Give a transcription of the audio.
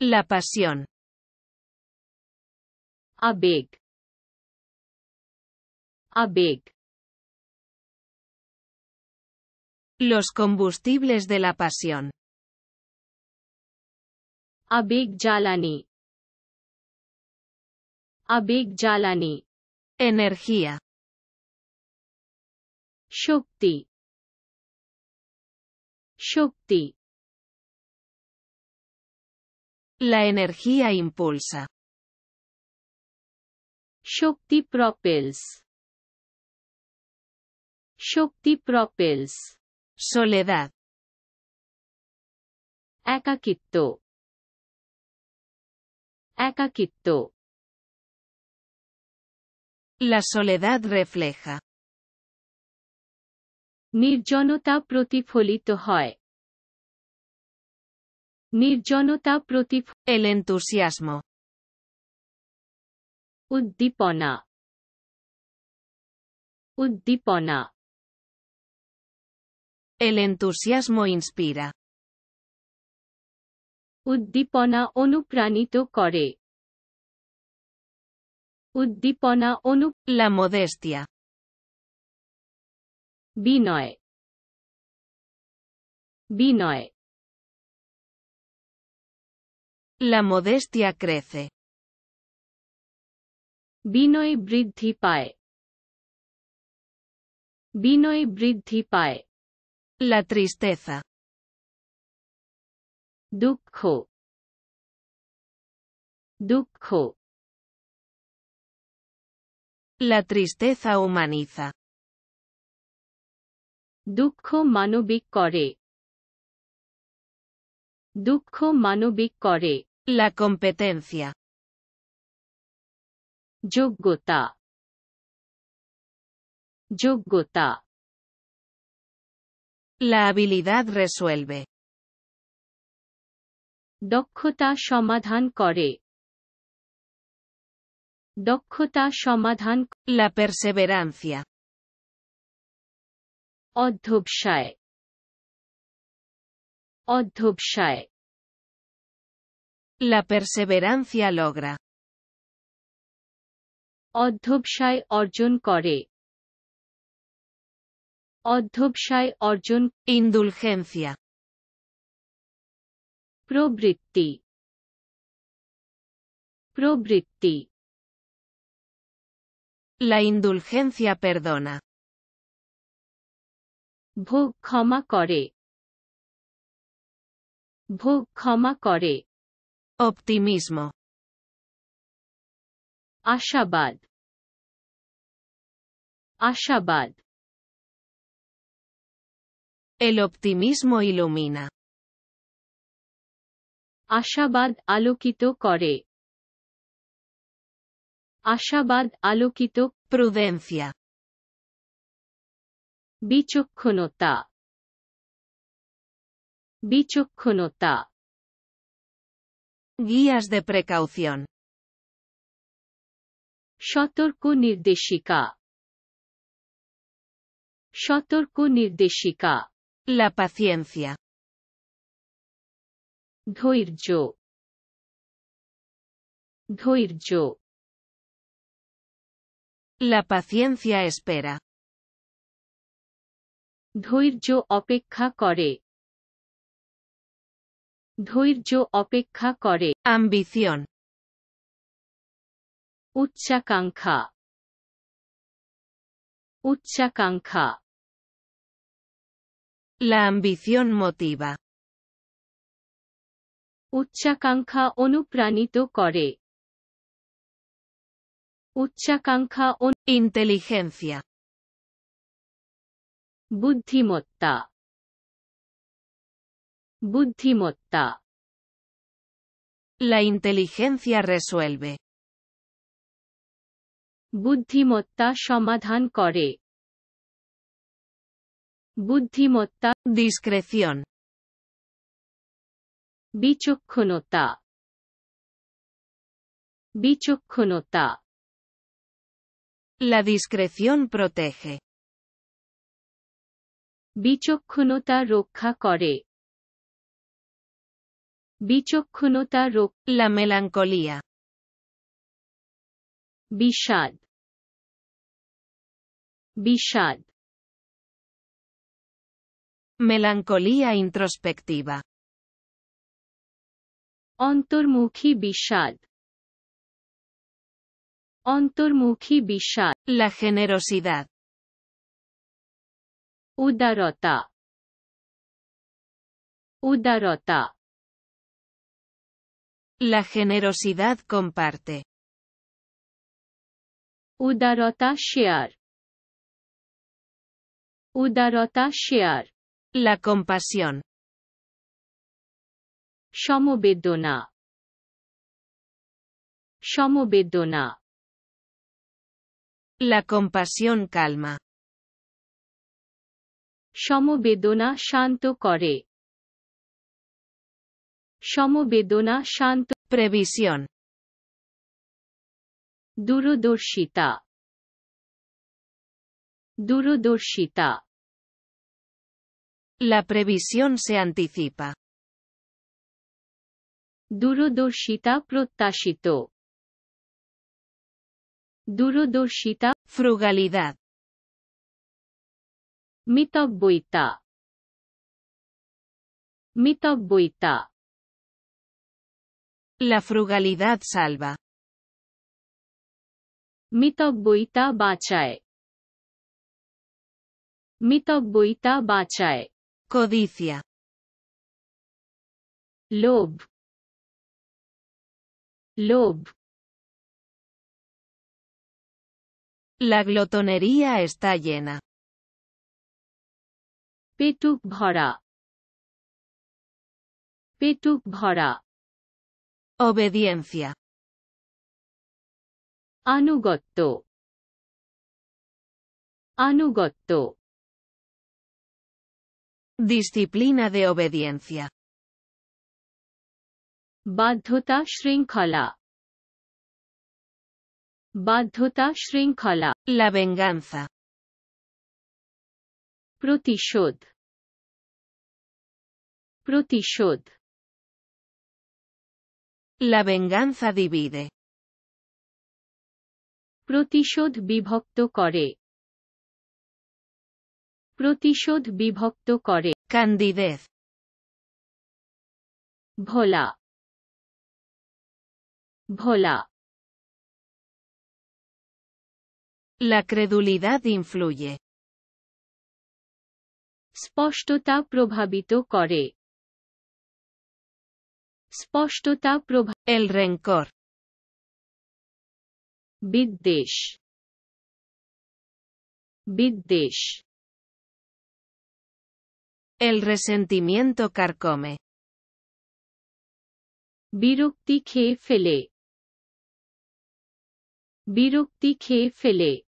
La pasión. Abig. Abig. Los combustibles de la pasión. abig Jalani. Abig Jalani. Energía. Shukti. Shukti. La energía impulsa. Shakti propels. Shakti propels. Soledad. Acaquito. Acaquito. La soledad refleja. Nirjonota protifolito hoy. El entusiasmo. Udipona. Udipona. El entusiasmo inspira. Udipona onupranito core. Udipona onup. la modestia. Vinoe. Vinoe. La modestia crece. Vinoy Briddhi Pae. Vinoy Briddhi Pae. La tristeza. Dukho. Dukho. La tristeza humaniza. Dukho Manubik Kore. দুঃখ মানবিক করে La competencia. যোগ্যতা যোগ্যতা La habilidad resuelve. দক্ষতা সমাধান করে দক্ষতা সমাধান La perseverancia. অধ্যবসায় La perseverancia logra. Odhubshai orjun kore. Odhubshai orjun Indulgencia. Probriti. Probriti. La indulgencia perdona. ভোগ ক্ষমা করে অপটিমিজম আশাবাদ আশাবাদ এল optimismo ইলোমিনা আশাবাদ আলোকিত করে আশাবাদ আলোকিত prudencia বিচক্ষণতা Bichukunota. Guías de precaución. Shotorku Nirdeshika. Shotorku Nirdeshika. La paciencia. Ghoirjo. Ghoirjo. La paciencia espera. Ghoirjo yo kore. ধৈর্য অপেক্ষা করে অ্যাম্বিসিয়ন উচ্চাকাঙ্ক্ষা উচ্চাকাঙ্ক্ষা La মতিবা উচ্চাকাঙ্ক্ষা অনুপ্রাণিত করে উচ্চাকাঙ্ক্ষা ইন্টেলিজেন্সিয়া বুদ্ধিমত্তা Buddhimotta. La inteligencia resuelve. Buddhimotta shamadhan kore. Buddhimotta discreción. Bichukkhunota. Bichokunota. La discreción protege. Bichukkhunota rokha kore. Bichokhunuta Kunutaruk, la melancolía. Bishad. Bishad. Melancolía introspectiva. Onturmukhi Bishad. Onturmukhi Bishad. La generosidad. Udarota. Udarota. La generosidad comparte. Udarota shear. Udarota shear. La compasión. Shomubiduna Shomubiduna. La compasión calma. Shomubiduna Shanto Kore. Previsión. Duro durshita. Duro durshita. La previsión se anticipa. Duro Durodoshita duro durshita frugalidad. Mitabuita. Mitabuita. La frugalidad salva. Mitogbuita bachae. buita bachae. Codicia. Lob. Lob. La glotonería está llena. Petuk bhara. Obediencia. Anugotto. Anugotto. Disciplina de obediencia. Badhuta Shrinkhala. Badhuta Shrinkhala. La venganza. Prutishud. Prutishud. La venganza divide. Protishod bibhokto kore. Protishod bibhokto kore. Candidez. Bola. Bola. La credulidad influye. Spostota probhabito kore. স্পষ্টতা প্রভাব এল রেঙ্কর বিদ্বেষ বিদ্বেষ El resentimiento carcome. বিরক্তি খেয়ে ফেলে বিরক্তি খেয়ে ফেলে